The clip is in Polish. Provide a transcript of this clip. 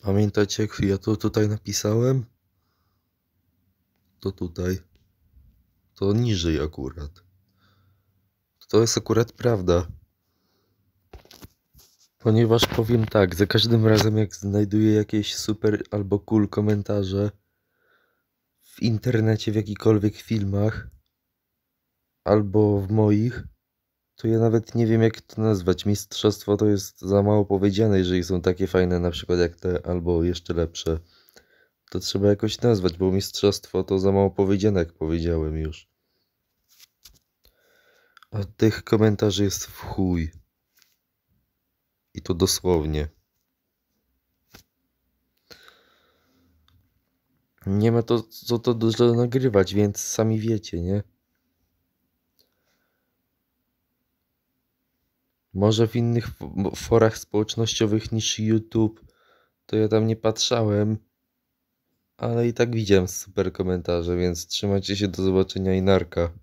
Pamiętacie, jak ja to tutaj napisałem? To tutaj. To niżej akurat. To jest akurat prawda. Ponieważ powiem tak, za każdym razem jak znajduję jakieś super albo cool komentarze w internecie, w jakichkolwiek filmach albo w moich, to ja nawet nie wiem jak to nazwać. Mistrzostwo to jest za mało powiedziane, jeżeli są takie fajne na przykład jak te, albo jeszcze lepsze. To trzeba jakoś nazwać, bo mistrzostwo to za mało powiedziane, jak powiedziałem już. A tych komentarzy jest w chuj. I to dosłownie. Nie ma to co to dużo nagrywać, więc sami wiecie, nie? Może w innych forach społecznościowych niż YouTube, to ja tam nie patrzałem, ale i tak widziałem super komentarze, więc trzymajcie się, do zobaczenia i narka.